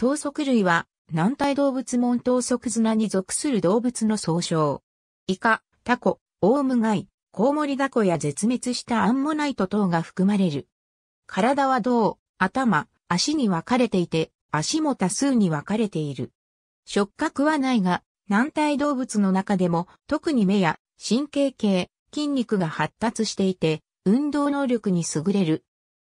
等足類は、軟体動物門等足綱に属する動物の総称。イカ、タコ、オウムガイ、コウモリダコや絶滅したアンモナイト等が含まれる。体は胴、頭、足に分かれていて、足も多数に分かれている。触覚はないが、軟体動物の中でも、特に目や神経系、筋肉が発達していて、運動能力に優れる。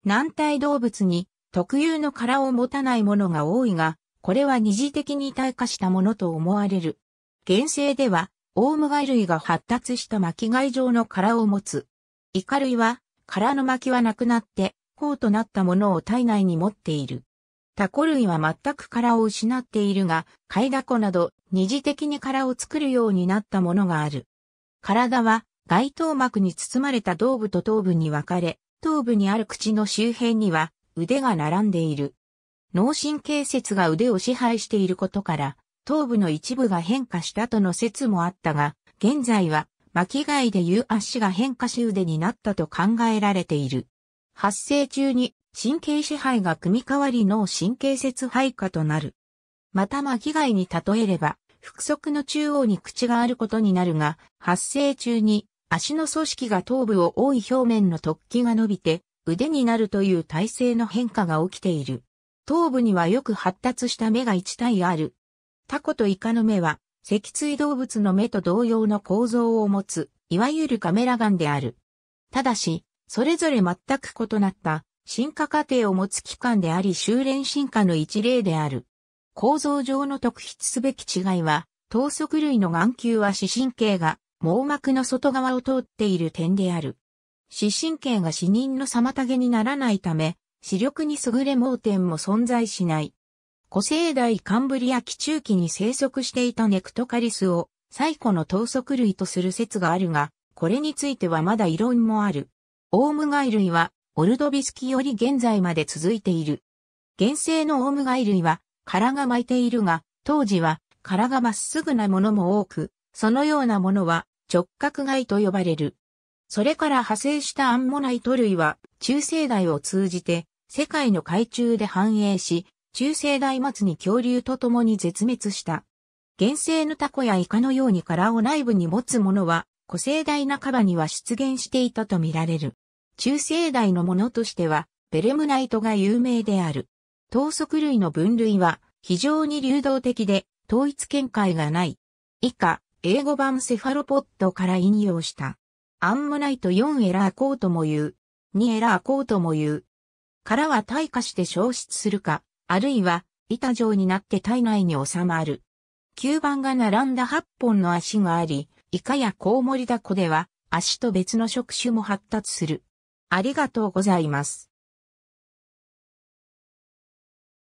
軟体動物に特有の殻を持たないものが多いが、これは二次的に退化したものと思われる。現世では、オウムガイ類が発達した巻貝状の殻を持つ。イカ類は、殻の巻はなくなって、甲となったものを体内に持っている。タコ類は全く殻を失っているが、貝ダコなど二次的に殻を作るようになったものがある。体は外頭膜に包まれた頭部と頭部に分かれ、頭部にある口の周辺には腕が並んでいる。脳神経節が腕を支配していることから、頭部の一部が変化したとの説もあったが、現在は巻き貝でいう足が変化し腕になったと考えられている。発生中に神経支配が組み替わり脳神経節配下となる。また巻き貝に例えれば、腹側の中央に口があることになるが、発生中に足の組織が頭部を覆い表面の突起が伸びて、腕になるという体制の変化が起きている。頭部にはよく発達した目が1体ある。タコとイカの目は、脊椎動物の目と同様の構造を持つ、いわゆるカメラガンである。ただし、それぞれ全く異なった進化過程を持つ器官であり修練進化の一例である。構造上の特筆すべき違いは、等速類の眼球は視神経が網膜の外側を通っている点である。視神経が死人の妨げにならないため、視力に優れ盲点も存在しない。古生代カンブリア紀中期に生息していたネクトカリスを最古の頭足類とする説があるが、これについてはまだ異論もある。オウムガイ類はオルドビスキより現在まで続いている。現生のオウムガイ類は殻が巻いているが、当時は殻がまっすぐなものも多く、そのようなものは直角貝と呼ばれる。それから派生したアンモナイト類は、中生代を通じて、世界の海中で繁栄し、中生代末に恐竜と共に絶滅した。原生のタコやイカのように殻を内部に持つものは、古生代半ばには出現していたとみられる。中生代のものとしては、ベレムナイトが有名である。等速類の分類は、非常に流動的で、統一見解がない。以下、英語版セファロポッドから引用した。アンモナイト4エラーコートも言う、2エラーコートも言う。殻は退化して消失するか、あるいは板状になって体内に収まる。吸盤が並んだ8本の足があり、イカやコウモリダコでは足と別の触手も発達する。ありがとうございます。